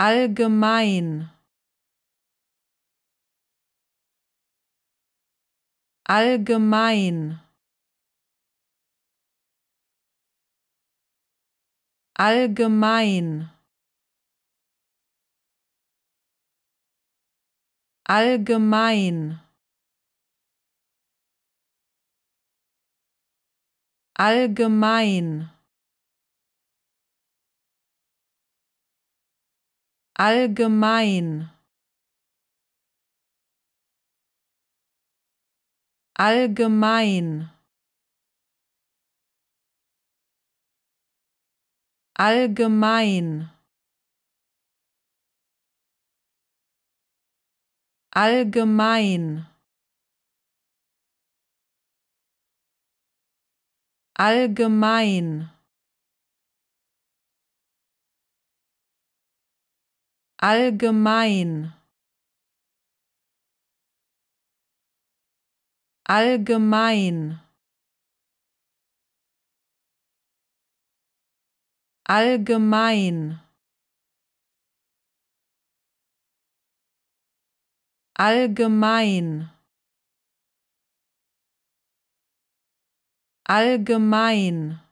allgemein allgemein allgemein allgemein allgemein allgemein allgemein allgemein allgemein allgemein allgemein allgemein allgemein allgemein allgemein